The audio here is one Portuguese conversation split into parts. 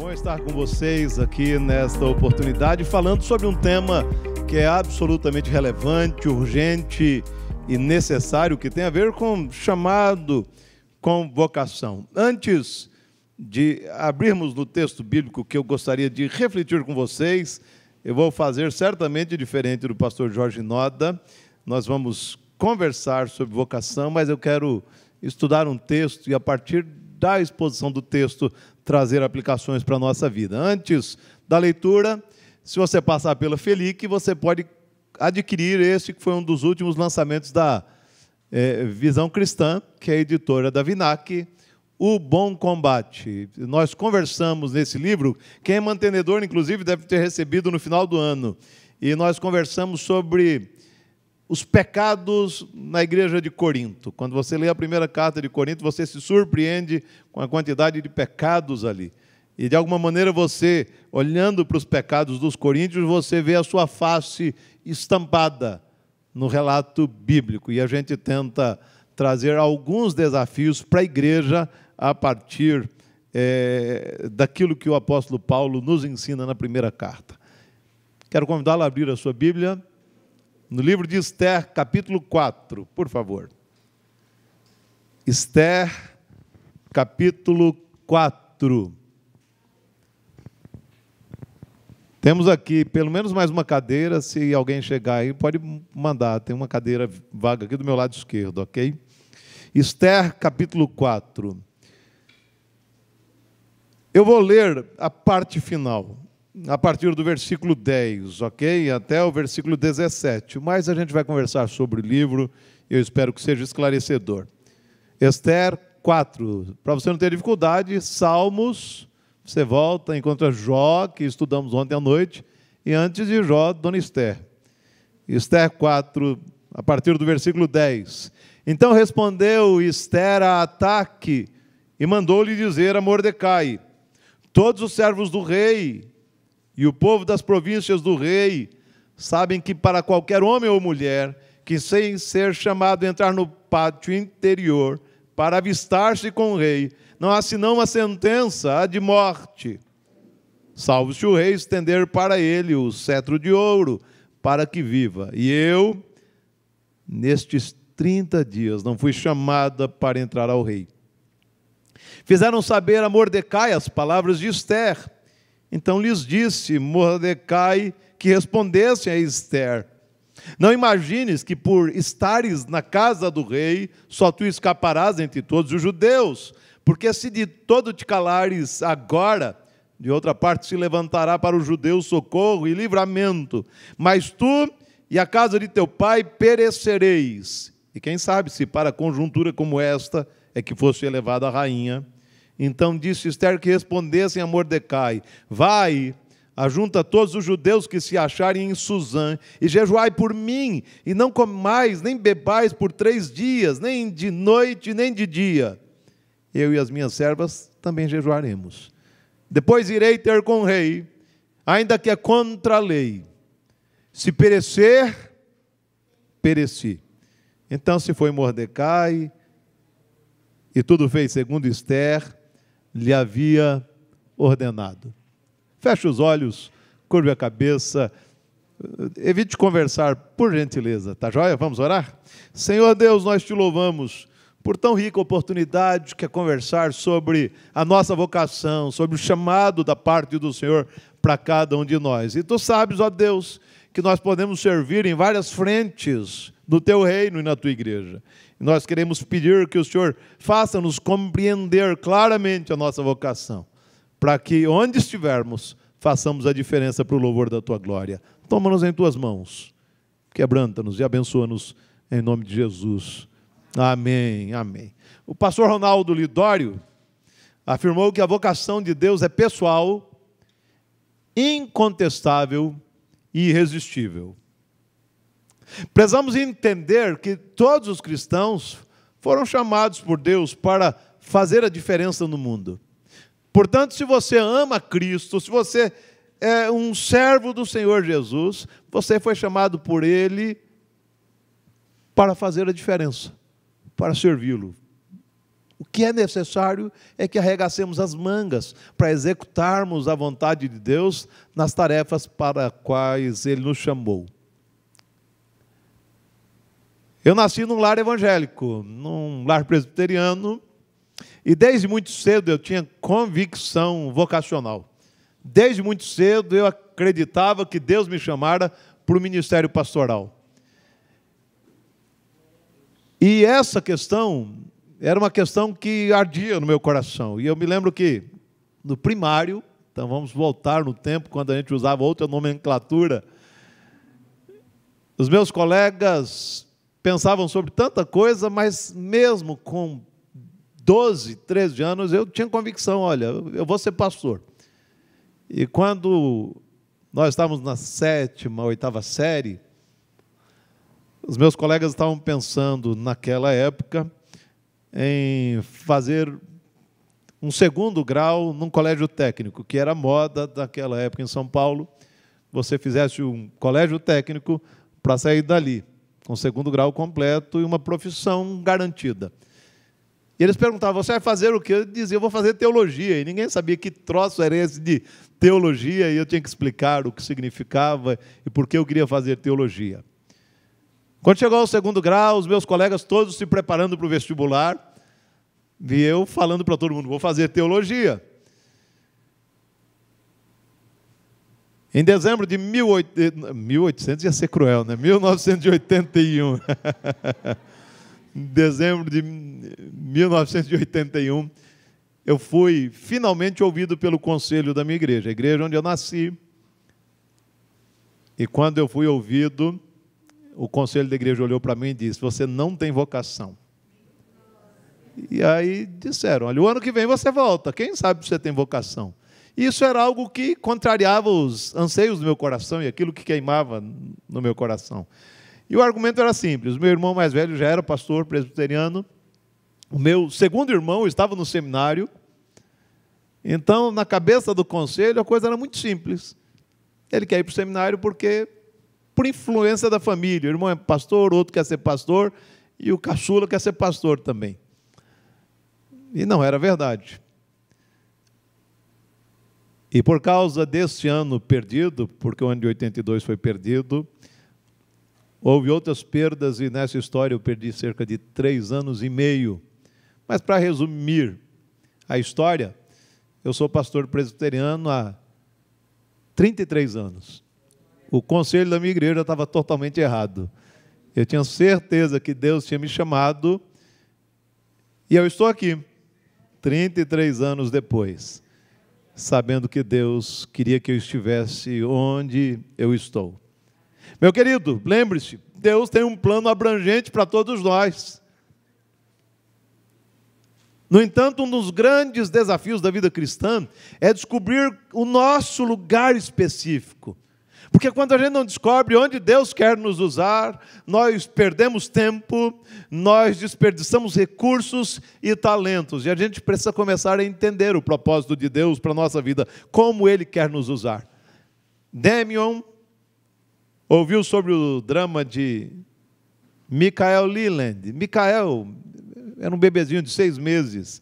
Bom estar com vocês aqui nesta oportunidade, falando sobre um tema que é absolutamente relevante, urgente e necessário, que tem a ver com chamado, com vocação. Antes de abrirmos no texto bíblico que eu gostaria de refletir com vocês, eu vou fazer certamente diferente do pastor Jorge Noda. Nós vamos conversar sobre vocação, mas eu quero estudar um texto e, a partir da exposição do texto, trazer aplicações para a nossa vida. Antes da leitura, se você passar pela Felic, você pode adquirir esse que foi um dos últimos lançamentos da é, Visão Cristã, que é a editora da Vinac, O Bom Combate. Nós conversamos nesse livro, quem é mantenedor, inclusive, deve ter recebido no final do ano. E nós conversamos sobre os pecados na igreja de Corinto. Quando você lê a primeira carta de Corinto, você se surpreende com a quantidade de pecados ali. E de alguma maneira você, olhando para os pecados dos coríntios, você vê a sua face estampada no relato bíblico. E a gente tenta trazer alguns desafios para a igreja a partir é, daquilo que o apóstolo Paulo nos ensina na primeira carta. Quero convidá-lo a abrir a sua Bíblia no livro de Esther, capítulo 4, por favor. Esther, capítulo 4. Temos aqui pelo menos mais uma cadeira. Se alguém chegar aí, pode mandar. Tem uma cadeira vaga aqui do meu lado esquerdo, ok? Esther, capítulo 4. Eu vou ler a parte final a partir do versículo 10, ok? Até o versículo 17. Mas a gente vai conversar sobre o livro, eu espero que seja esclarecedor. Esther 4. Para você não ter dificuldade, Salmos, você volta, encontra Jó, que estudamos ontem à noite, e antes de Jó, Dona Esther. Esther 4, a partir do versículo 10. Então respondeu Esther a Ataque e mandou-lhe dizer a Mordecai: Todos os servos do rei e o povo das províncias do rei sabem que para qualquer homem ou mulher que sem ser chamado entrar no pátio interior para avistar-se com o rei, não há senão uma sentença de morte. Salvo se o rei estender para ele o cetro de ouro para que viva. E eu, nestes 30 dias, não fui chamada para entrar ao rei. Fizeram saber a Mordecai as palavras de Esther, então lhes disse Mordecai que respondessem a Esther: Não imagines que por estares na casa do rei, só tu escaparás entre todos os judeus, porque se de todo te calares agora, de outra parte se levantará para os judeus socorro e livramento, mas tu e a casa de teu pai perecereis. E quem sabe se para conjuntura como esta é que fosse elevada a rainha então disse Esther que respondessem a Mordecai: Vai, ajunta todos os judeus que se acharem em Suzã, e jejuai por mim, e não comais, nem bebais por três dias, nem de noite, nem de dia. Eu e as minhas servas também jejuaremos. Depois irei ter com o rei, ainda que é contra a lei. Se perecer, pereci. Então se foi Mordecai, e tudo fez segundo Esther, lhe havia ordenado. Feche os olhos, curve a cabeça, eh, evite conversar, por gentileza, tá joia? Vamos orar? Senhor Deus, nós te louvamos por tão rica oportunidade que é conversar sobre a nossa vocação, sobre o chamado da parte do Senhor para cada um de nós. E tu sabes, ó Deus, que nós podemos servir em várias frentes no teu reino e na tua igreja. Nós queremos pedir que o Senhor faça-nos compreender claramente a nossa vocação, para que onde estivermos, façamos a diferença para o louvor da tua glória. Toma-nos em tuas mãos, quebranta-nos e abençoa-nos em nome de Jesus. Amém, amém. O pastor Ronaldo Lidório afirmou que a vocação de Deus é pessoal, incontestável e irresistível. Precisamos entender que todos os cristãos foram chamados por Deus para fazer a diferença no mundo. Portanto, se você ama Cristo, se você é um servo do Senhor Jesus, você foi chamado por Ele para fazer a diferença, para servi-lo. O que é necessário é que arregacemos as mangas para executarmos a vontade de Deus nas tarefas para quais Ele nos chamou. Eu nasci num lar evangélico, num lar presbiteriano, e desde muito cedo eu tinha convicção vocacional. Desde muito cedo eu acreditava que Deus me chamara para o ministério pastoral. E essa questão era uma questão que ardia no meu coração. E eu me lembro que no primário, então vamos voltar no tempo quando a gente usava outra nomenclatura, os meus colegas pensavam sobre tanta coisa, mas mesmo com 12, 13 anos, eu tinha convicção: olha, eu vou ser pastor. E quando nós estávamos na sétima, oitava série, os meus colegas estavam pensando, naquela época, em fazer um segundo grau num colégio técnico, que era moda daquela época em São Paulo, você fizesse um colégio técnico para sair dali com segundo grau completo e uma profissão garantida. E eles perguntavam, você vai fazer o quê? Eu dizia, eu vou fazer teologia. E ninguém sabia que troço era esse de teologia, e eu tinha que explicar o que significava e por que eu queria fazer teologia. Quando chegou ao segundo grau, os meus colegas todos se preparando para o vestibular, e eu falando para todo mundo, vou fazer teologia. Em dezembro de 1800, eh, ia ser cruel, né? 1981. em dezembro de 1981, eu fui finalmente ouvido pelo conselho da minha igreja, a igreja onde eu nasci. E quando eu fui ouvido, o conselho da igreja olhou para mim e disse: Você não tem vocação. E aí disseram: Olha, o ano que vem você volta, quem sabe você tem vocação. Isso era algo que contrariava os anseios do meu coração e aquilo que queimava no meu coração. E o argumento era simples: meu irmão mais velho já era pastor presbiteriano, o meu segundo irmão estava no seminário, então, na cabeça do conselho, a coisa era muito simples. Ele quer ir para o seminário porque, por influência da família, o irmão é pastor, outro quer ser pastor, e o caçula quer ser pastor também. E não era verdade. E por causa deste ano perdido, porque o ano de 82 foi perdido, houve outras perdas e nessa história eu perdi cerca de três anos e meio. Mas para resumir a história, eu sou pastor presbiteriano há 33 anos. O conselho da minha igreja estava totalmente errado. Eu tinha certeza que Deus tinha me chamado e eu estou aqui, 33 anos depois sabendo que Deus queria que eu estivesse onde eu estou. Meu querido, lembre-se, Deus tem um plano abrangente para todos nós. No entanto, um dos grandes desafios da vida cristã é descobrir o nosso lugar específico porque quando a gente não descobre onde Deus quer nos usar, nós perdemos tempo, nós desperdiçamos recursos e talentos. E a gente precisa começar a entender o propósito de Deus para a nossa vida, como Ele quer nos usar. Demion ouviu sobre o drama de Michael Leland. Michael era um bebezinho de seis meses,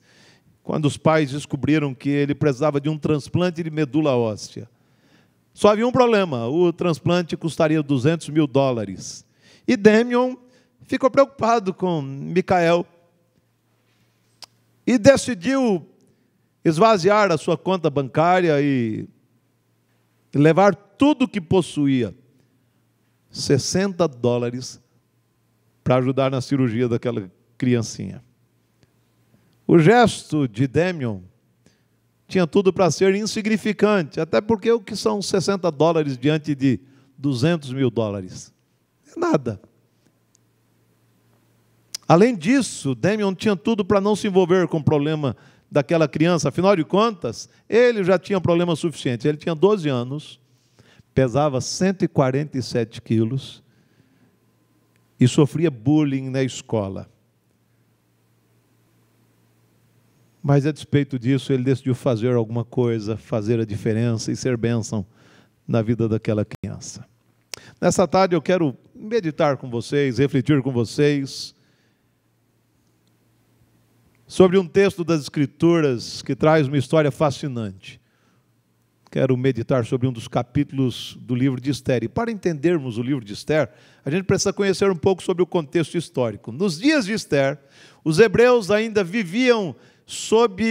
quando os pais descobriram que ele precisava de um transplante de medula óssea. Só havia um problema: o transplante custaria 200 mil dólares. E Demion ficou preocupado com Michael e decidiu esvaziar a sua conta bancária e levar tudo que possuía, 60 dólares, para ajudar na cirurgia daquela criancinha. O gesto de Demion tinha tudo para ser insignificante, até porque o que são 60 dólares diante de 200 mil dólares? É nada. Além disso, Damian tinha tudo para não se envolver com o problema daquela criança, afinal de contas, ele já tinha problema suficiente. Ele tinha 12 anos, pesava 147 quilos e sofria bullying na escola. Mas a despeito disso, ele decidiu fazer alguma coisa, fazer a diferença e ser bênção na vida daquela criança. Nessa tarde eu quero meditar com vocês, refletir com vocês sobre um texto das Escrituras que traz uma história fascinante. Quero meditar sobre um dos capítulos do livro de Esther. E para entendermos o livro de Esther, a gente precisa conhecer um pouco sobre o contexto histórico. Nos dias de Esther, os hebreus ainda viviam sob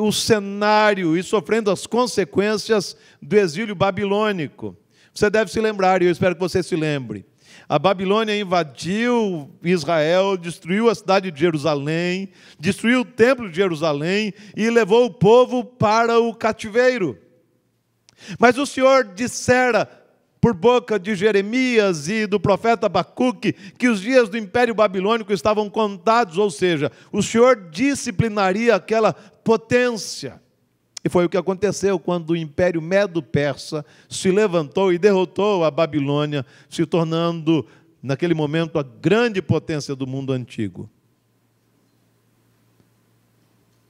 o cenário e sofrendo as consequências do exílio babilônico. Você deve se lembrar, e eu espero que você se lembre. A Babilônia invadiu Israel, destruiu a cidade de Jerusalém, destruiu o templo de Jerusalém e levou o povo para o cativeiro. Mas o Senhor dissera: por boca de Jeremias e do profeta Abacuque, que os dias do Império Babilônico estavam contados, ou seja, o Senhor disciplinaria aquela potência. E foi o que aconteceu quando o Império Medo-Persa se levantou e derrotou a Babilônia, se tornando, naquele momento, a grande potência do mundo antigo.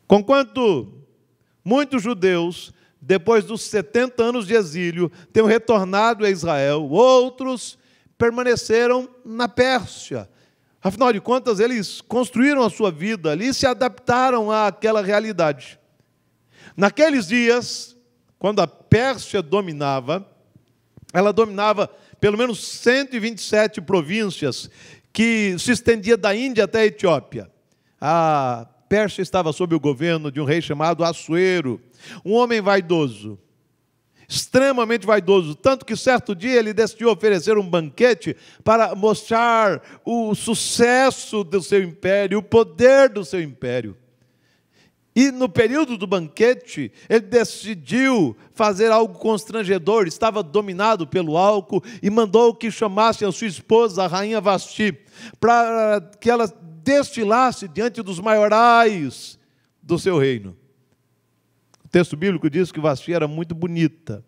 Conquanto muitos judeus depois dos 70 anos de exílio, tenham retornado a Israel, outros permaneceram na Pérsia. Afinal de contas, eles construíram a sua vida ali e se adaptaram àquela realidade. Naqueles dias, quando a Pérsia dominava, ela dominava pelo menos 127 províncias que se estendia da Índia até a Etiópia. A ah, Pérsia estava sob o governo de um rei chamado Assuero, um homem vaidoso, extremamente vaidoso, tanto que certo dia ele decidiu oferecer um banquete para mostrar o sucesso do seu império, o poder do seu império. E no período do banquete, ele decidiu fazer algo constrangedor, estava dominado pelo álcool e mandou que chamassem a sua esposa, a rainha Vasti, para que ela desfilasse diante dos maiorais do seu reino. O texto bíblico diz que Vasti era muito bonita.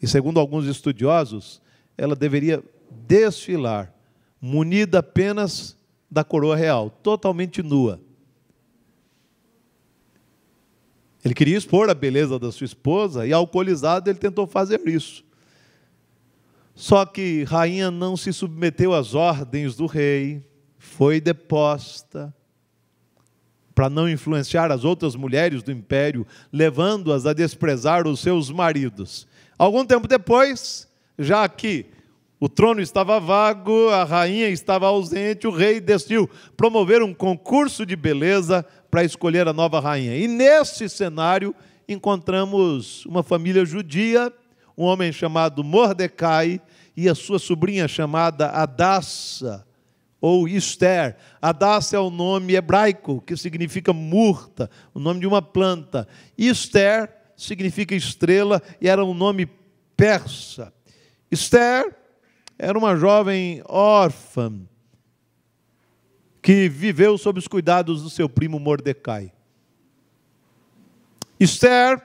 E segundo alguns estudiosos, ela deveria desfilar, munida apenas da coroa real, totalmente nua. Ele queria expor a beleza da sua esposa e, alcoolizado, ele tentou fazer isso. Só que rainha não se submeteu às ordens do rei, foi deposta para não influenciar as outras mulheres do império, levando-as a desprezar os seus maridos. Algum tempo depois, já que o trono estava vago, a rainha estava ausente, o rei decidiu promover um concurso de beleza para escolher a nova rainha. E nesse cenário encontramos uma família judia, um homem chamado Mordecai e a sua sobrinha chamada Adassa, ou Esther. Hadass é o nome hebraico que significa murta, o nome de uma planta. Esther significa estrela e era um nome persa. Esther era uma jovem órfã que viveu sob os cuidados do seu primo Mordecai. Esther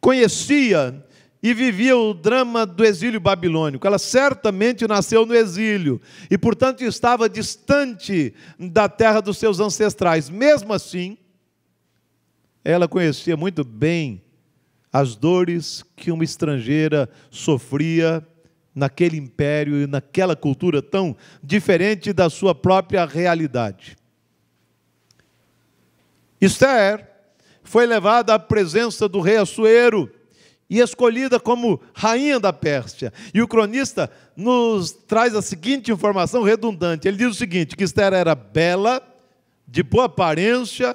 conhecia e vivia o drama do exílio babilônico. Ela certamente nasceu no exílio e, portanto, estava distante da terra dos seus ancestrais. Mesmo assim, ela conhecia muito bem as dores que uma estrangeira sofria naquele império e naquela cultura tão diferente da sua própria realidade. Esther foi levada à presença do rei Assuero e escolhida como rainha da Pérsia. E o cronista nos traz a seguinte informação redundante. Ele diz o seguinte, que Esther era bela, de boa aparência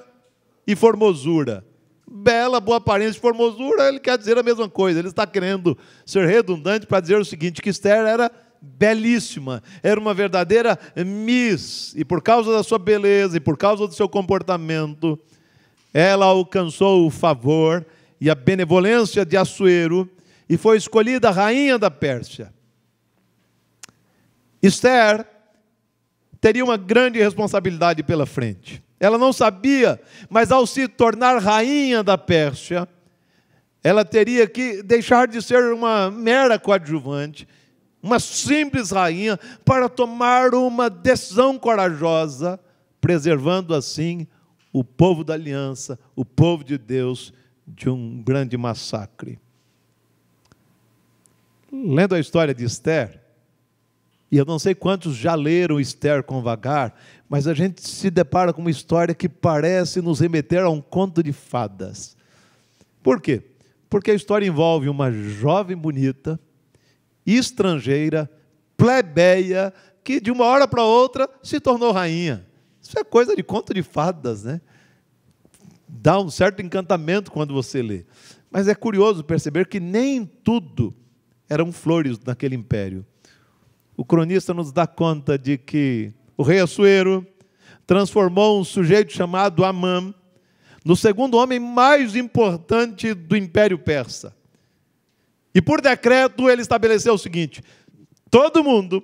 e formosura. Bela, boa aparência e formosura, ele quer dizer a mesma coisa. Ele está querendo ser redundante para dizer o seguinte, que Esther era belíssima, era uma verdadeira miss, e por causa da sua beleza e por causa do seu comportamento, ela alcançou o favor e a benevolência de Assuero, e foi escolhida rainha da Pérsia. Esther teria uma grande responsabilidade pela frente. Ela não sabia, mas ao se tornar rainha da Pérsia, ela teria que deixar de ser uma mera coadjuvante, uma simples rainha, para tomar uma decisão corajosa, preservando assim o povo da aliança, o povo de Deus de um grande massacre. Lendo a história de Esther, e eu não sei quantos já leram Esther com vagar, mas a gente se depara com uma história que parece nos remeter a um conto de fadas. Por quê? Porque a história envolve uma jovem bonita, estrangeira, plebeia, que de uma hora para outra se tornou rainha. Isso é coisa de conto de fadas, né? dá um certo encantamento quando você lê. Mas é curioso perceber que nem tudo eram flores naquele império. O cronista nos dá conta de que o rei Assuero transformou um sujeito chamado Amã no segundo homem mais importante do império persa. E por decreto ele estabeleceu o seguinte: todo mundo,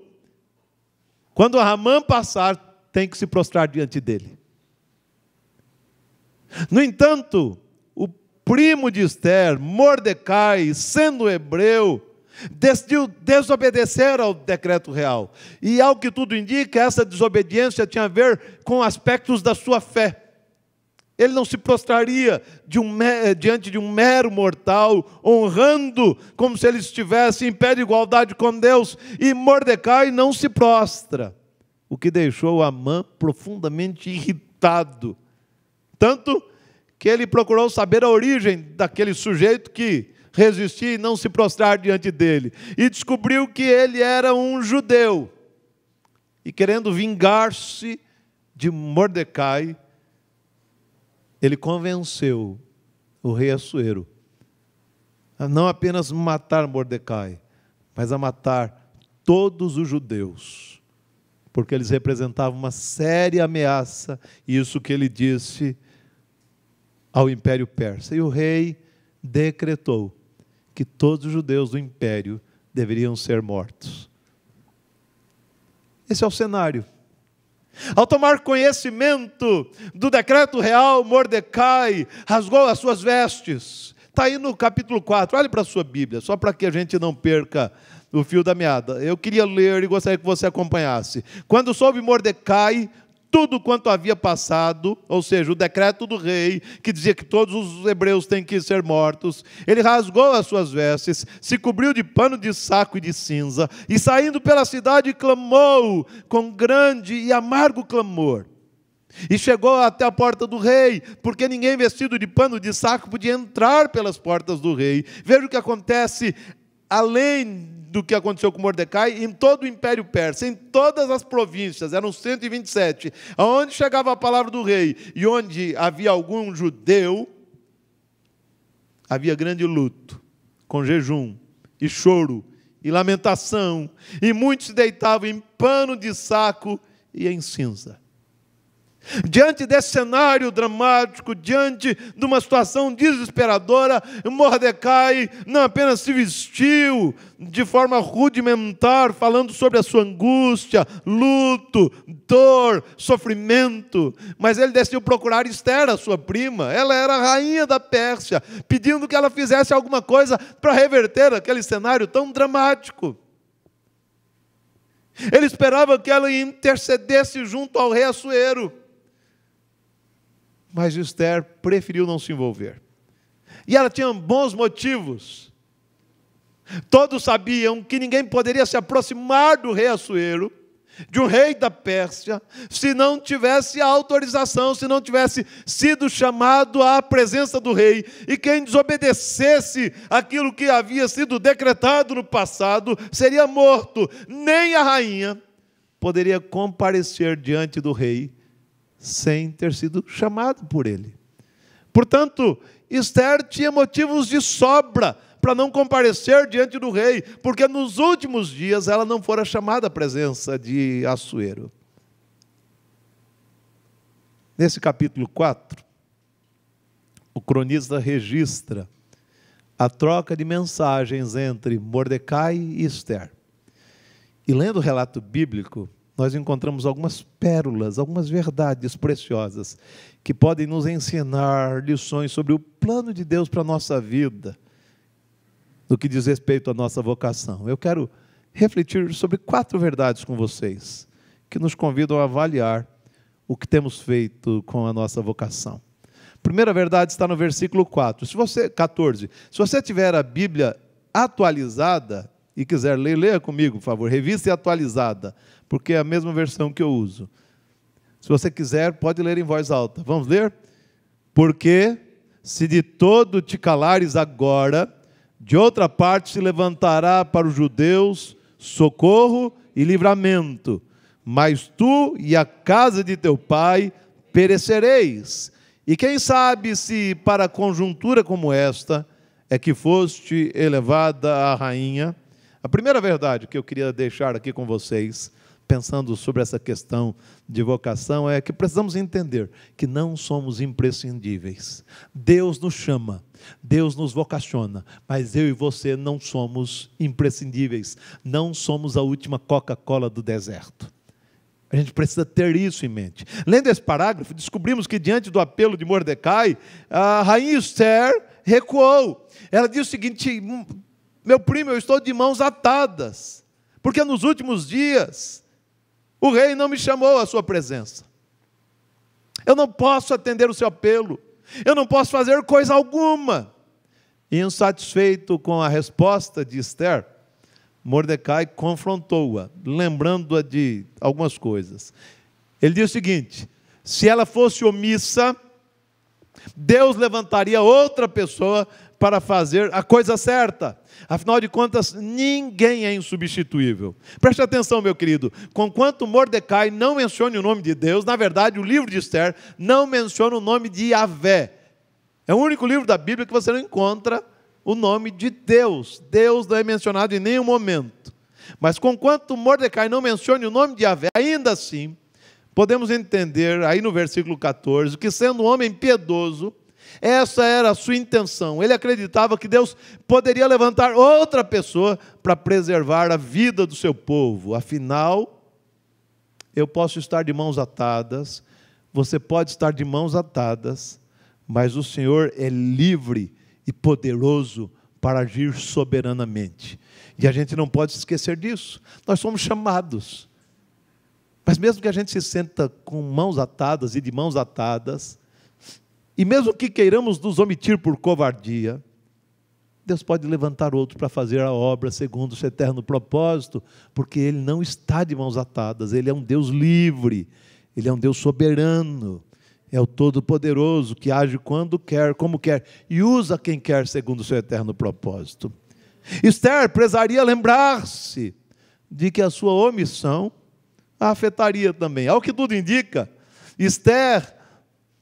quando Amã passar, tem que se prostrar diante dele. No entanto, o primo de Esther, Mordecai, sendo hebreu, decidiu desobedecer ao decreto real. E ao que tudo indica, essa desobediência tinha a ver com aspectos da sua fé. Ele não se prostraria de um, eh, diante de um mero mortal, honrando como se ele estivesse em pé de igualdade com Deus. E Mordecai não se prostra, o que deixou Amã profundamente irritado tanto que ele procurou saber a origem daquele sujeito que resistia e não se prostrar diante dele. E descobriu que ele era um judeu. E querendo vingar-se de Mordecai, ele convenceu o rei Assuero a não apenas matar Mordecai, mas a matar todos os judeus, porque eles representavam uma séria ameaça, e isso que ele disse ao Império Persa. E o rei decretou que todos os judeus do império deveriam ser mortos. Esse é o cenário. Ao tomar conhecimento do decreto real, Mordecai rasgou as suas vestes. Está aí no capítulo 4. Olhe para a sua Bíblia, só para que a gente não perca o fio da meada. Eu queria ler e gostaria que você acompanhasse. Quando soube Mordecai tudo quanto havia passado, ou seja, o decreto do rei, que dizia que todos os hebreus têm que ser mortos, ele rasgou as suas vestes, se cobriu de pano de saco e de cinza, e saindo pela cidade clamou com grande e amargo clamor. E chegou até a porta do rei, porque ninguém vestido de pano de saco podia entrar pelas portas do rei. Veja o que acontece além do que aconteceu com Mordecai em todo o Império Persa, em todas as províncias, eram 127, aonde chegava a palavra do rei e onde havia algum judeu, havia grande luto, com jejum e choro e lamentação, e muitos deitavam em pano de saco e em cinza. Diante desse cenário dramático, diante de uma situação desesperadora, Mordecai não apenas se vestiu de forma rudimentar, falando sobre a sua angústia, luto, dor, sofrimento, mas ele decidiu procurar Esther, a sua prima. Ela era a rainha da Pérsia, pedindo que ela fizesse alguma coisa para reverter aquele cenário tão dramático. Ele esperava que ela intercedesse junto ao rei Assuero mas Esther preferiu não se envolver. E ela tinha bons motivos. Todos sabiam que ninguém poderia se aproximar do rei Assuero, de um rei da Pérsia, se não tivesse autorização, se não tivesse sido chamado à presença do rei. E quem desobedecesse aquilo que havia sido decretado no passado seria morto. Nem a rainha poderia comparecer diante do rei sem ter sido chamado por ele. Portanto, Esther tinha motivos de sobra para não comparecer diante do rei, porque nos últimos dias ela não fora chamada à presença de Assuero. Nesse capítulo 4, o cronista registra a troca de mensagens entre Mordecai e Esther. E lendo o relato bíblico, nós encontramos algumas pérolas, algumas verdades preciosas que podem nos ensinar lições sobre o plano de Deus para a nossa vida, no que diz respeito à nossa vocação. Eu quero refletir sobre quatro verdades com vocês que nos convidam a avaliar o que temos feito com a nossa vocação. Primeira verdade está no versículo 4. Se você 14. Se você tiver a Bíblia atualizada, e quiser ler, leia comigo, por favor. Revista e atualizada, porque é a mesma versão que eu uso. Se você quiser, pode ler em voz alta. Vamos ler? Porque se de todo te calares agora, de outra parte se levantará para os judeus socorro e livramento, mas tu e a casa de teu pai perecereis. E quem sabe se para conjuntura como esta é que foste elevada a rainha a primeira verdade que eu queria deixar aqui com vocês, pensando sobre essa questão de vocação, é que precisamos entender que não somos imprescindíveis. Deus nos chama, Deus nos vocaciona, mas eu e você não somos imprescindíveis, não somos a última Coca-Cola do deserto. A gente precisa ter isso em mente. Lendo esse parágrafo, descobrimos que, diante do apelo de Mordecai, a rainha Esther recuou. Ela diz o seguinte: meu primo, eu estou de mãos atadas, porque nos últimos dias o rei não me chamou à sua presença. Eu não posso atender o seu apelo, eu não posso fazer coisa alguma. E insatisfeito com a resposta de Esther, Mordecai confrontou-a, lembrando-a de algumas coisas. Ele diz o seguinte: se ela fosse omissa, Deus levantaria outra pessoa para fazer a coisa certa. Afinal de contas, ninguém é insubstituível. Preste atenção, meu querido. Conquanto Mordecai não mencione o nome de Deus, na verdade, o livro de Esther não menciona o nome de Yahvé. É o único livro da Bíblia que você não encontra o nome de Deus. Deus não é mencionado em nenhum momento. Mas conquanto Mordecai não mencione o nome de Yahvé, ainda assim, podemos entender aí no versículo 14 que, sendo um homem piedoso, essa era a sua intenção. Ele acreditava que Deus poderia levantar outra pessoa para preservar a vida do seu povo. Afinal, eu posso estar de mãos atadas, você pode estar de mãos atadas, mas o Senhor é livre e poderoso para agir soberanamente. E a gente não pode esquecer disso. Nós somos chamados. Mas mesmo que a gente se senta com mãos atadas e de mãos atadas, e mesmo que queiramos nos omitir por covardia, Deus pode levantar outro para fazer a obra segundo o seu eterno propósito, porque Ele não está de mãos atadas, Ele é um Deus livre, Ele é um Deus soberano, é o Todo-Poderoso que age quando quer, como quer e usa quem quer segundo o seu eterno propósito. Esther prezaria lembrar-se de que a sua omissão a afetaria também. Ao que tudo indica, Esther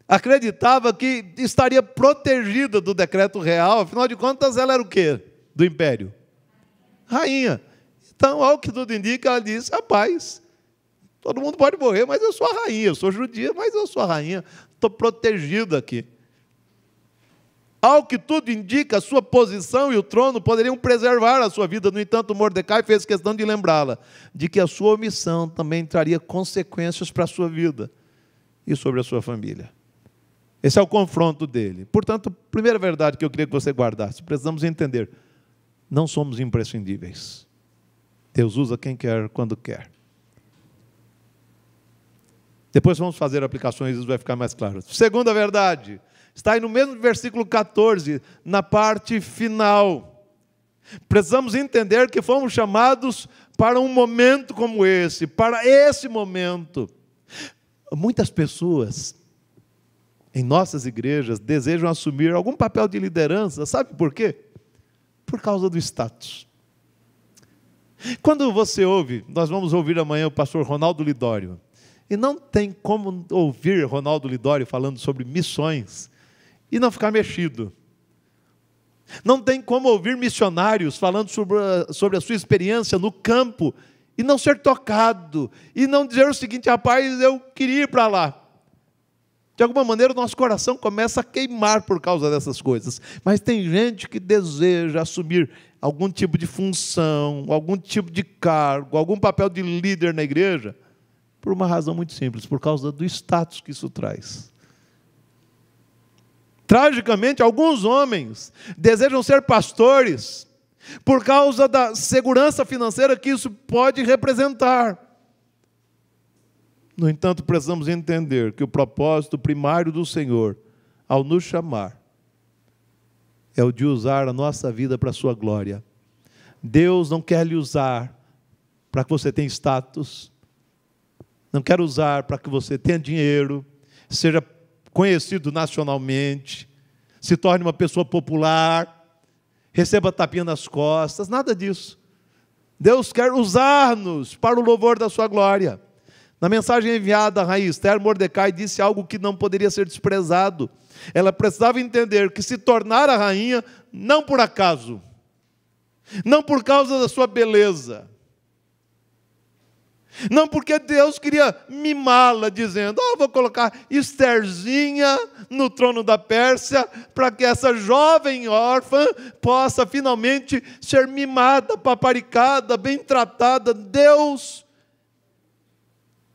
acreditava que estaria protegida do decreto real, afinal de contas, ela era o quê do império? Rainha. Então, ao que tudo indica, ela disse: rapaz, todo mundo pode morrer, mas eu sou a rainha, eu sou judia, mas eu sou a rainha, estou protegida aqui. Ao que tudo indica, a sua posição e o trono poderiam preservar a sua vida. No entanto, Mordecai fez questão de lembrá-la de que a sua omissão também traria consequências para a sua vida e sobre a sua família. Esse é o confronto dele. Portanto, primeira verdade que eu queria que você guardasse, precisamos entender: não somos imprescindíveis. Deus usa quem quer, quando quer. Depois vamos fazer aplicações, isso vai ficar mais claro. Segunda verdade, está aí no mesmo versículo 14, na parte final. Precisamos entender que fomos chamados para um momento como esse, para esse momento. Muitas pessoas em nossas igrejas desejam assumir algum papel de liderança, sabe por quê? Por causa do status. Quando você ouve, nós vamos ouvir amanhã o pastor Ronaldo Lidório, e não tem como ouvir Ronaldo Lidório falando sobre missões e não ficar mexido. Não tem como ouvir missionários falando sobre a, sobre a sua experiência no campo e não ser tocado, e não dizer o seguinte: rapaz, eu queria ir para lá. De alguma maneira, o nosso coração começa a queimar por causa dessas coisas. Mas tem gente que deseja assumir algum tipo de função, algum tipo de cargo, algum papel de líder na igreja, por uma razão muito simples, por causa do status que isso traz. Tragicamente, alguns homens desejam ser pastores por causa da segurança financeira que isso pode representar. No entanto, precisamos entender que o propósito primário do Senhor, ao nos chamar, é o de usar a nossa vida para a sua glória. Deus não quer lhe usar para que você tenha status, não quer usar para que você tenha dinheiro, seja conhecido nacionalmente, se torne uma pessoa popular, receba tapinha nas costas, nada disso. Deus quer usar-nos para o louvor da sua glória. Na mensagem enviada a Rainha Esther, Mordecai disse algo que não poderia ser desprezado. Ela precisava entender que se tornara rainha não por acaso, não por causa da sua beleza, não porque Deus queria mimá-la, dizendo: oh, vou colocar Estherzinha no trono da Pérsia, para que essa jovem órfã possa finalmente ser mimada, paparicada, bem tratada. Deus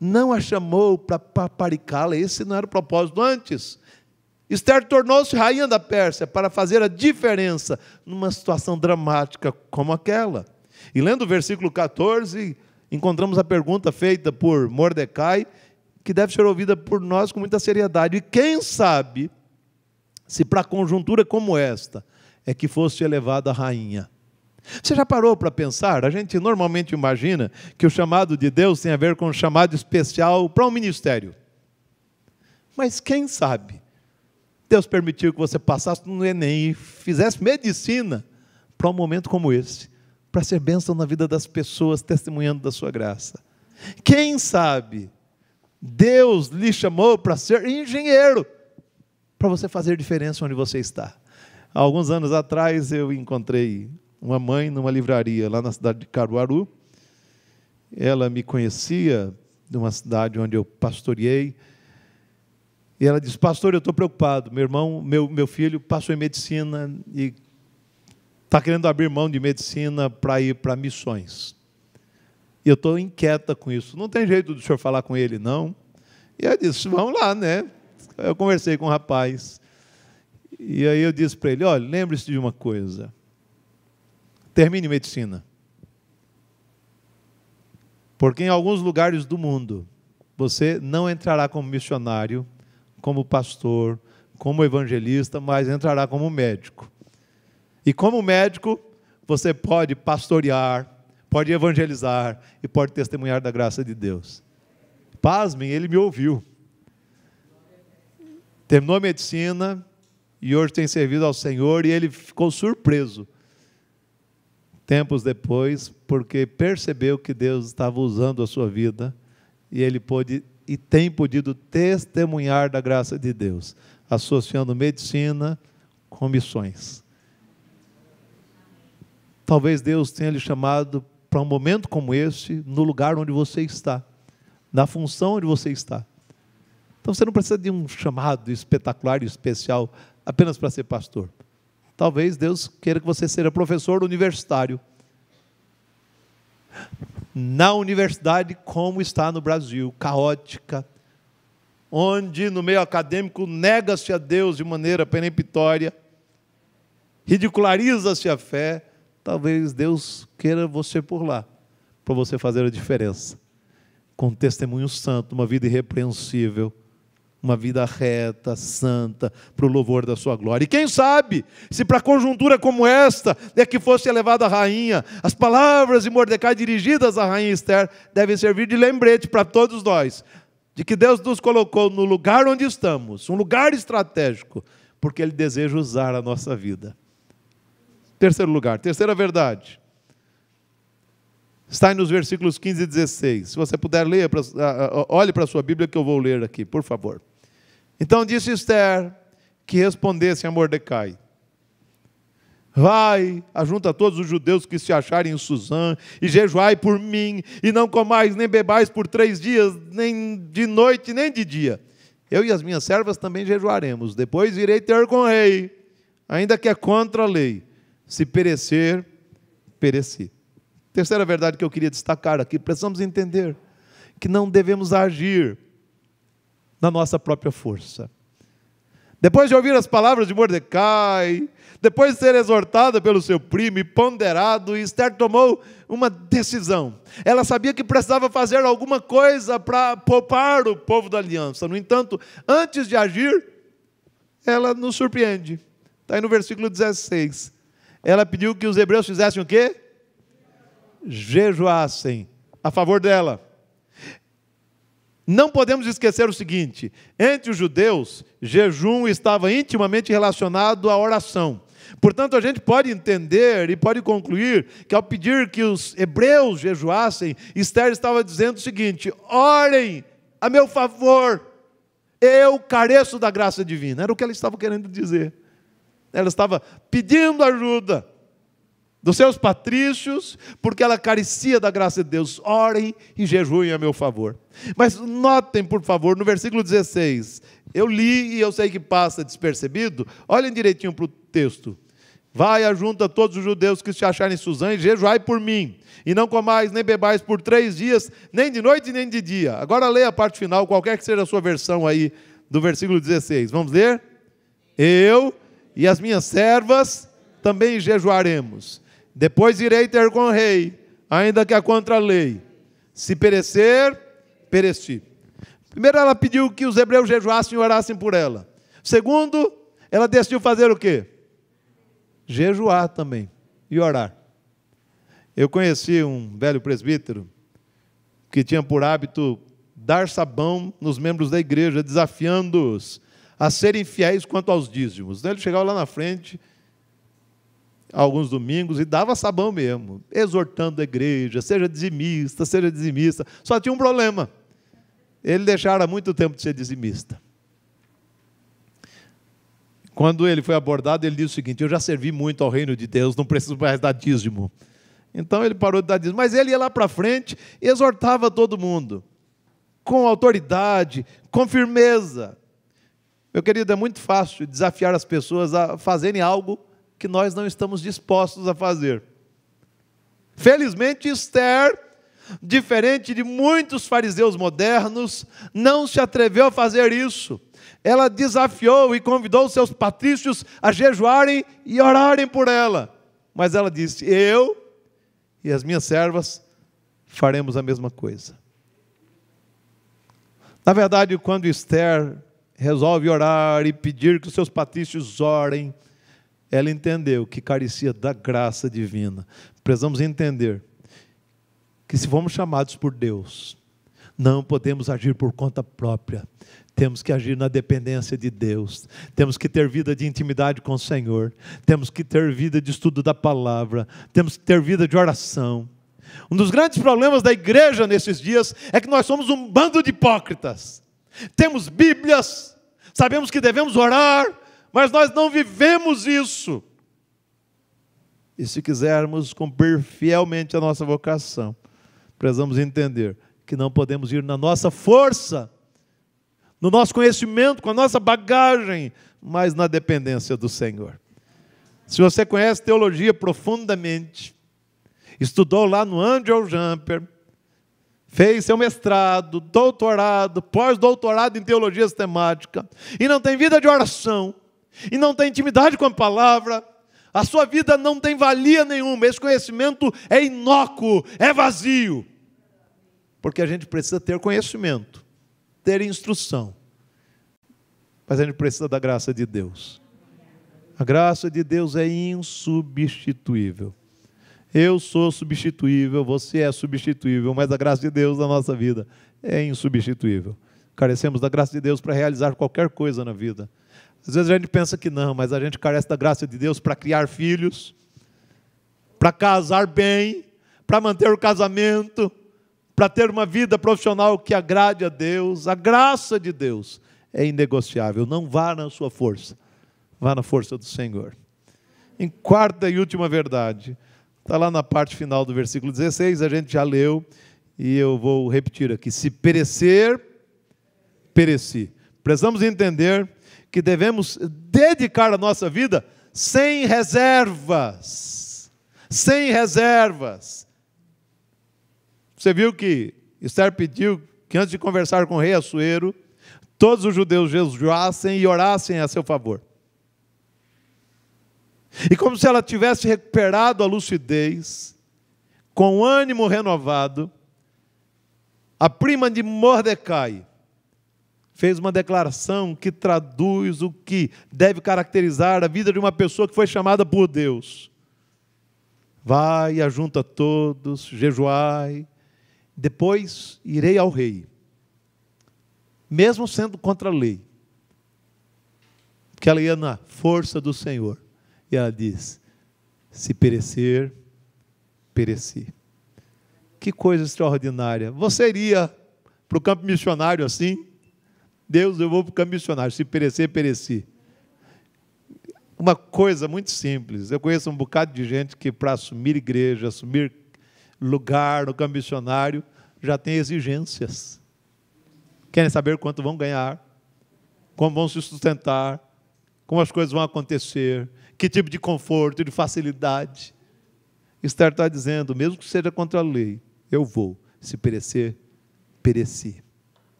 não a chamou para paparicá-la, esse não era o propósito antes. Esther tornou-se rainha da Pérsia para fazer a diferença numa situação dramática como aquela. E lendo o versículo 14, encontramos a pergunta feita por Mordecai, que deve ser ouvida por nós com muita seriedade. E quem sabe se para conjuntura como esta é que fosse elevada a rainha você já parou para pensar? A gente normalmente imagina que o chamado de Deus tem a ver com um chamado especial para um ministério. Mas quem sabe? Deus permitiu que você passasse no Enem e fizesse medicina para um momento como esse, para ser bênção na vida das pessoas, testemunhando da sua graça. Quem sabe? Deus lhe chamou para ser engenheiro, para você fazer diferença onde você está. alguns anos atrás eu encontrei uma mãe numa livraria lá na cidade de Caruaru. Ela me conhecia de uma cidade onde eu pastoreei. E ela disse: Pastor, eu estou preocupado. Meu irmão, meu, meu filho passou em medicina e está querendo abrir mão de medicina para ir para missões. E eu estou inquieta com isso. Não tem jeito do senhor falar com ele, não. E ela disse: Vamos lá, né? Eu conversei com o um rapaz. E aí eu disse para ele: Olha, lembre-se de uma coisa termine medicina. Porque em alguns lugares do mundo, você não entrará como missionário, como pastor, como evangelista, mas entrará como médico. E como médico, você pode pastorear, pode evangelizar e pode testemunhar da graça de Deus. Pasmem, ele me ouviu. Terminou a medicina e hoje tem servido ao Senhor e ele ficou surpreso tempos depois, porque percebeu que Deus estava usando a sua vida e ele pôde e tem podido testemunhar da graça de Deus, associando medicina com missões. Talvez Deus tenha lhe chamado para um momento como este, no lugar onde você está, na função onde você está. Então você não precisa de um chamado espetacular e especial apenas para ser pastor. Talvez Deus queira que você seja professor universitário. Na universidade, como está no Brasil, caótica, onde no meio acadêmico nega-se a Deus de maneira peremptória, ridiculariza-se a fé, talvez Deus queira você por lá, para você fazer a diferença, com testemunho santo, uma vida irrepreensível uma vida reta, santa, para o louvor da sua glória. E quem sabe, se para conjuntura como esta é que fosse elevada a rainha, as palavras de Mordecai dirigidas à rainha Esther devem servir de lembrete para todos nós de que Deus nos colocou no lugar onde estamos, um lugar estratégico, porque Ele deseja usar a nossa vida. Terceiro lugar, terceira verdade. Está nos versículos 15 e 16. Se você puder, ler, olhe para a sua Bíblia que eu vou ler aqui, por favor. Então disse Esther que respondesse a Mordecai: Vai, ajunta todos os judeus que se acharem em Suzã, e jejuai por mim, e não comais nem bebais por três dias, nem de noite, nem de dia. Eu e as minhas servas também jejuaremos. Depois irei ter com o rei, ainda que é contra a lei. Se perecer, pereci. Terceira verdade que eu queria destacar aqui: precisamos entender que não devemos agir na nossa própria força. Depois de ouvir as palavras de Mordecai, depois de ser exortada pelo seu primo e ponderado, Esther tomou uma decisão. Ela sabia que precisava fazer alguma coisa para poupar o povo da aliança. No entanto, antes de agir, ela nos surpreende. Está aí no versículo 16. Ela pediu que os hebreus fizessem o quê? Jejuassem a favor dela. Não podemos esquecer o seguinte: entre os judeus, jejum estava intimamente relacionado à oração. Portanto, a gente pode entender e pode concluir que ao pedir que os hebreus jejuassem, Esther estava dizendo o seguinte: orem a meu favor, eu careço da graça divina. Era o que ela estava querendo dizer. Ela estava pedindo ajuda dos seus patrícios, porque ela carecia da graça de Deus. Orem e jejuem a meu favor. Mas notem, por favor, no versículo 16, eu li e eu sei que passa despercebido, olhem direitinho para o texto. Vai, junta todos os judeus que se acharem em Suzã e jejuai por mim. E não comais nem bebais por três dias, nem de noite nem de dia. Agora leia a parte final, qualquer que seja a sua versão aí, do versículo 16. Vamos ler? Eu e as minhas servas também jejuaremos depois irei ter com o rei, ainda que a contra a lei. Se perecer, pereci. Primeiro, ela pediu que os hebreus jejuassem e orassem por ela. Segundo, ela decidiu fazer o quê? Jejuar também e orar. Eu conheci um velho presbítero que tinha por hábito dar sabão nos membros da igreja, desafiando-os a serem fiéis quanto aos dízimos. Ele chegava lá na frente alguns domingos e dava sabão mesmo, exortando a igreja, seja dizimista, seja dizimista. Só tinha um problema. Ele deixara muito tempo de ser dizimista. Quando ele foi abordado, ele disse o seguinte: Eu já servi muito ao reino de Deus, não preciso mais dar dízimo. Então ele parou de dar dízimo. Mas ele ia lá para frente e exortava todo mundo, com autoridade, com firmeza. Meu querido, é muito fácil desafiar as pessoas a fazerem algo que nós não estamos dispostos a fazer. Felizmente, Esther, diferente de muitos fariseus modernos, não se atreveu a fazer isso. Ela desafiou e convidou seus patrícios a jejuarem e orarem por ela. Mas ela disse: Eu e as minhas servas faremos a mesma coisa. Na verdade, quando Esther resolve orar e pedir que os seus patrícios orem, ela entendeu que carecia da graça divina. Precisamos entender que, se fomos chamados por Deus, não podemos agir por conta própria. Temos que agir na dependência de Deus. Temos que ter vida de intimidade com o Senhor. Temos que ter vida de estudo da palavra. Temos que ter vida de oração. Um dos grandes problemas da igreja nesses dias é que nós somos um bando de hipócritas. Temos Bíblias, sabemos que devemos orar, mas nós não vivemos isso. E se quisermos cumprir fielmente a nossa vocação, precisamos entender que não podemos ir na nossa força, no nosso conhecimento, com a nossa bagagem, mas na dependência do Senhor. Se você conhece teologia profundamente, estudou lá no Angel Jumper, fez seu mestrado, doutorado, pós-doutorado em teologia sistemática, e não tem vida de oração, e não tem intimidade com a palavra, a sua vida não tem valia nenhuma, esse conhecimento é inócuo, é vazio. Porque a gente precisa ter conhecimento, ter instrução, mas a gente precisa da graça de Deus. A graça de Deus é insubstituível. Eu sou substituível, você é substituível, mas a graça de Deus na nossa vida é insubstituível. Carecemos da graça de Deus para realizar qualquer coisa na vida. Às vezes a gente pensa que não, mas a gente carece da graça de Deus para criar filhos, para casar bem, para manter o casamento, para ter uma vida profissional que agrade a Deus. A graça de Deus é inegociável. Não vá na sua força, vá na força do Senhor. Em quarta e última verdade, está lá na parte final do versículo 16, a gente já leu, e eu vou repetir aqui: se perecer, pereci. Precisamos entender que devemos dedicar a nossa vida sem reservas. Sem reservas. Você viu que Esther pediu que antes de conversar com o rei Assuero, todos os judeus jejuassem e orassem a seu favor. E como se ela tivesse recuperado a lucidez, com ânimo renovado, a prima de Mordecai fez uma declaração que traduz o que deve caracterizar a vida de uma pessoa que foi chamada por Deus. Vai, ajunta todos, jejuai, depois irei ao rei, mesmo sendo contra a lei, porque ela ia na força do Senhor. E ela diz: se perecer, pereci. Que coisa extraordinária! Você iria para o campo missionário assim? Deus, eu vou ficar missionário. Se perecer, pereci. Uma coisa muito simples. Eu conheço um bocado de gente que, para assumir igreja, assumir lugar no campo missionário, já tem exigências. Querem saber quanto vão ganhar, como vão se sustentar, como as coisas vão acontecer, que tipo de conforto, de facilidade. Esther está dizendo, mesmo que seja contra a lei, eu vou. Se perecer, pereci.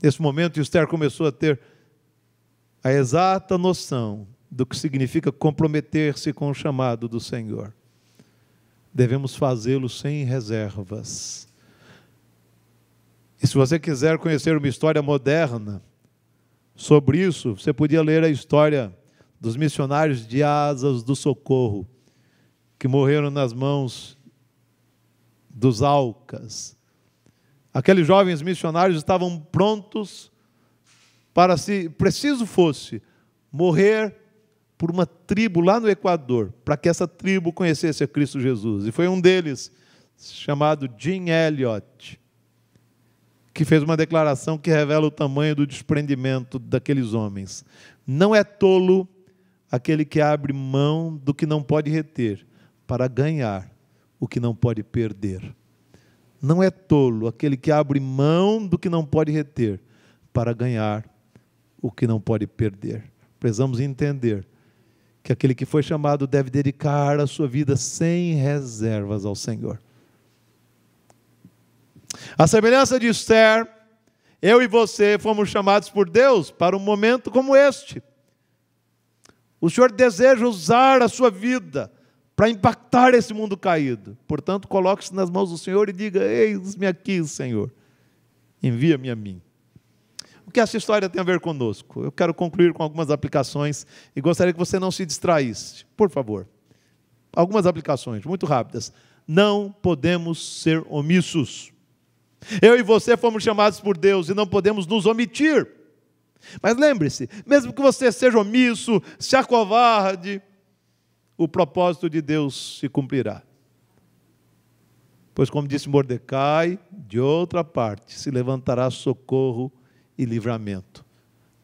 Nesse momento, Esther começou a ter a exata noção do que significa comprometer-se com o chamado do Senhor. Devemos fazê-lo sem reservas. E se você quiser conhecer uma história moderna sobre isso, você podia ler a história dos missionários de Asas do Socorro, que morreram nas mãos dos Alcas, Aqueles jovens missionários estavam prontos para, se preciso fosse, morrer por uma tribo lá no Equador, para que essa tribo conhecesse a Cristo Jesus. E foi um deles, chamado Jim Elliot, que fez uma declaração que revela o tamanho do desprendimento daqueles homens. Não é tolo aquele que abre mão do que não pode reter para ganhar o que não pode perder. Não é tolo aquele que abre mão do que não pode reter para ganhar o que não pode perder. Precisamos entender que aquele que foi chamado deve dedicar a sua vida sem reservas ao Senhor. A semelhança de Esther, eu e você fomos chamados por Deus para um momento como este. O Senhor deseja usar a sua vida para impactar esse mundo caído. Portanto, coloque-se nas mãos do Senhor e diga: Eis-me aqui, Senhor, envia-me a mim. O que essa história tem a ver conosco? Eu quero concluir com algumas aplicações e gostaria que você não se distraísse, por favor. Algumas aplicações, muito rápidas. Não podemos ser omissos. Eu e você fomos chamados por Deus e não podemos nos omitir. Mas lembre-se, mesmo que você seja omisso, se acovarde, o propósito de Deus se cumprirá. Pois, como disse Mordecai, de outra parte se levantará socorro e livramento.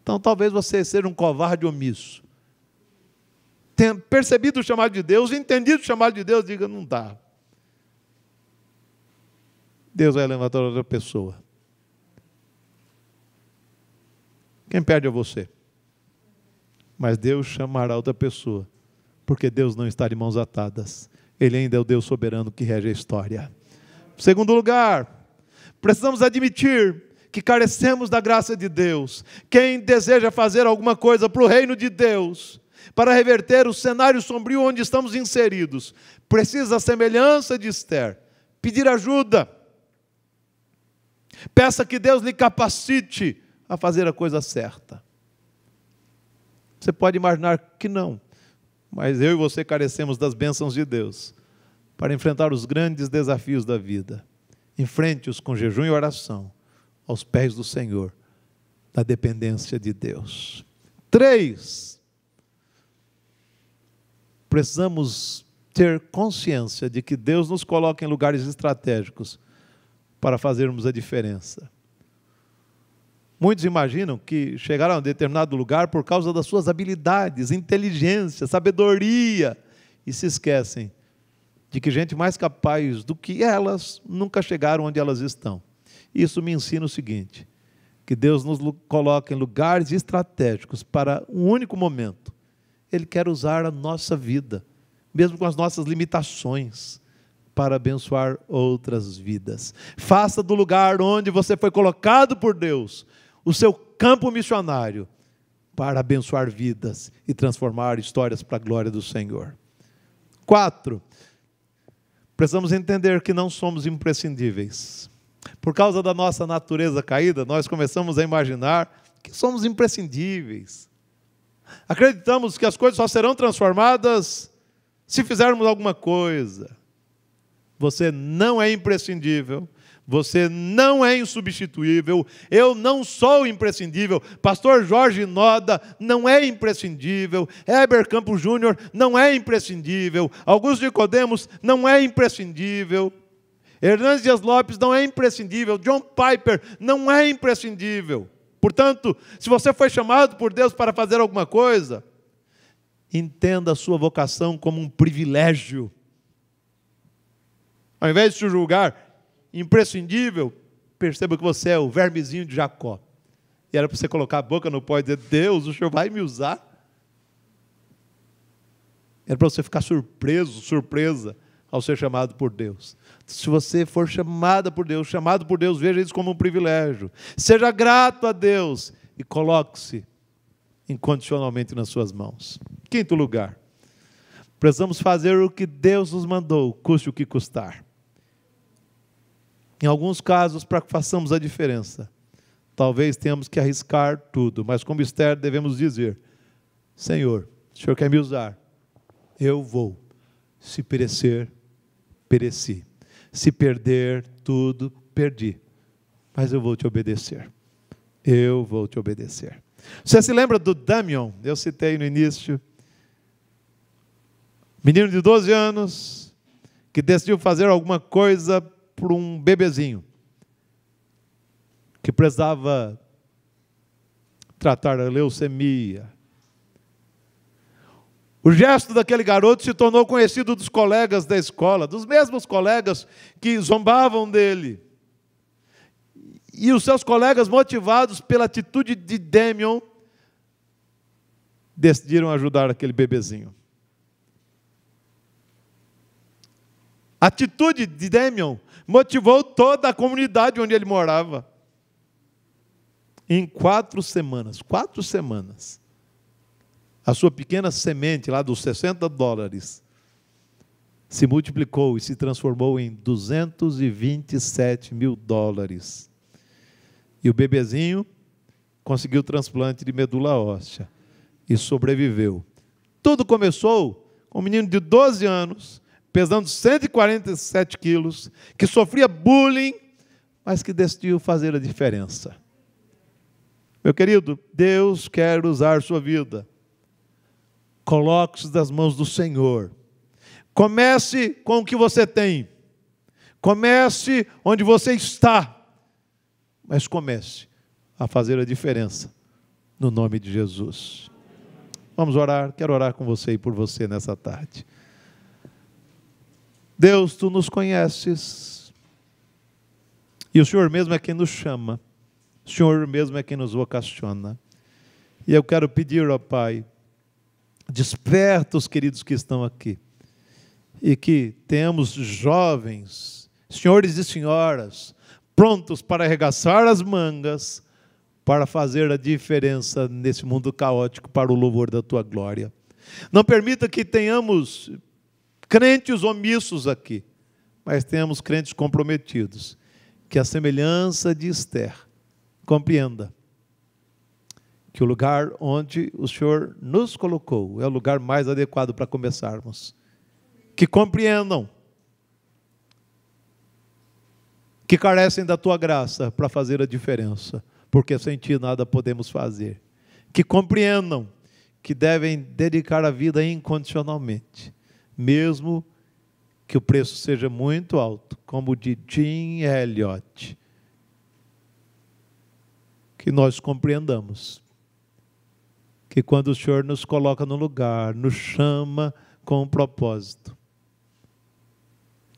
Então, talvez você seja um covarde omisso. Tenha percebido o chamado de Deus, entendido o chamado de Deus, diga: não dá. Deus vai levantar outra pessoa. Quem perde é você. Mas Deus chamará outra pessoa porque Deus não está de mãos atadas. Ele ainda é o Deus soberano que rege a história. Segundo lugar, precisamos admitir que carecemos da graça de Deus. Quem deseja fazer alguma coisa para o reino de Deus, para reverter o cenário sombrio onde estamos inseridos, precisa, a semelhança de Esther, pedir ajuda. Peça que Deus lhe capacite a fazer a coisa certa. Você pode imaginar que não mas eu e você carecemos das bênçãos de Deus para enfrentar os grandes desafios da vida. Enfrente-os com jejum e oração, aos pés do Senhor, na dependência de Deus. Três, precisamos ter consciência de que Deus nos coloca em lugares estratégicos para fazermos a diferença. Muitos imaginam que chegaram a um determinado lugar por causa das suas habilidades, inteligência, sabedoria, e se esquecem de que gente mais capaz do que elas nunca chegaram onde elas estão. Isso me ensina o seguinte: que Deus nos coloca em lugares estratégicos para um único momento. Ele quer usar a nossa vida, mesmo com as nossas limitações, para abençoar outras vidas. Faça do lugar onde você foi colocado por Deus o seu campo missionário para abençoar vidas e transformar histórias para a glória do Senhor. Quatro, precisamos entender que não somos imprescindíveis. Por causa da nossa natureza caída, nós começamos a imaginar que somos imprescindíveis. Acreditamos que as coisas só serão transformadas se fizermos alguma coisa. Você não é imprescindível você não é insubstituível, eu não sou imprescindível, Pastor Jorge Noda não é imprescindível, Heber Campos Júnior não é imprescindível, Augusto de Codemos não é imprescindível, Hernandes Dias Lopes não é imprescindível, John Piper não é imprescindível. Portanto, se você foi chamado por Deus para fazer alguma coisa, entenda a sua vocação como um privilégio. Ao invés de se julgar, imprescindível, perceba que você é o vermezinho de Jacó. E era para você colocar a boca no pó e dizer: Deus, o senhor vai me usar? Era para você ficar surpreso, surpresa ao ser chamado por Deus. Se você for chamada por Deus, chamado por Deus, veja isso como um privilégio. Seja grato a Deus e coloque-se incondicionalmente nas suas mãos. Quinto lugar, precisamos fazer o que Deus nos mandou, custe o que custar. Em alguns casos, para que façamos a diferença, talvez tenhamos que arriscar tudo, mas como Esther devemos dizer: Senhor, o Senhor quer me usar, eu vou. Se perecer, pereci. Se perder tudo, perdi. Mas eu vou te obedecer. Eu vou te obedecer. Você se lembra do Damion? Eu citei no início. Menino de 12 anos que decidiu fazer alguma coisa para um bebezinho que precisava tratar a leucemia. O gesto daquele garoto se tornou conhecido dos colegas da escola, dos mesmos colegas que zombavam dele. E os seus colegas, motivados pela atitude de Damion, decidiram ajudar aquele bebezinho. A atitude de Damion motivou toda a comunidade onde ele morava. Em quatro semanas, quatro semanas, a sua pequena semente lá dos 60 dólares se multiplicou e se transformou em 227 mil dólares. E o bebezinho conseguiu transplante de medula óssea e sobreviveu. Tudo começou com um menino de 12 anos pesando 147 quilos, que sofria bullying, mas que decidiu fazer a diferença. Meu querido, Deus quer usar sua vida. Coloque-se das mãos do Senhor. Comece com o que você tem. Comece onde você está. Mas comece a fazer a diferença no nome de Jesus. Vamos orar, quero orar com você e por você nessa tarde. Deus, tu nos conheces. E o Senhor mesmo é quem nos chama. O Senhor mesmo é quem nos vocaciona. E eu quero pedir, ó Pai, desperta os queridos que estão aqui. E que tenhamos jovens, senhores e senhoras, prontos para arregaçar as mangas, para fazer a diferença nesse mundo caótico para o louvor da tua glória. Não permita que tenhamos crentes omissos aqui, mas temos crentes comprometidos. Que a semelhança de Esther compreenda que o lugar onde o Senhor nos colocou é o lugar mais adequado para começarmos. Que compreendam que carecem da tua graça para fazer a diferença, porque sem ti nada podemos fazer. Que compreendam que devem dedicar a vida incondicionalmente mesmo que o preço seja muito alto, como o de Jim Elliot, que nós compreendamos que quando o Senhor nos coloca no lugar, nos chama com um propósito,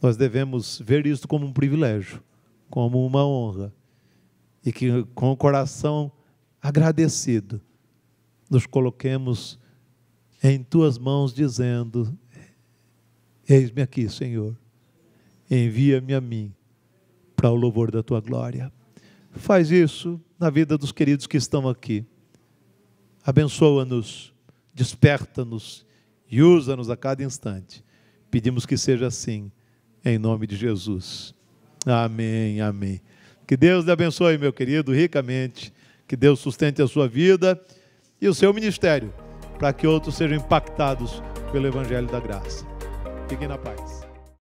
nós devemos ver isso como um privilégio, como uma honra, e que com o coração agradecido nos coloquemos em tuas mãos, dizendo: Eis-me aqui, Senhor. Envia-me a mim para o louvor da tua glória. Faz isso na vida dos queridos que estão aqui. Abençoa-nos, desperta-nos e usa-nos a cada instante. Pedimos que seja assim, em nome de Jesus. Amém, amém. Que Deus lhe abençoe, meu querido, ricamente. Que Deus sustente a sua vida e o seu ministério, para que outros sejam impactados pelo Evangelho da Graça. Fiquem na paz.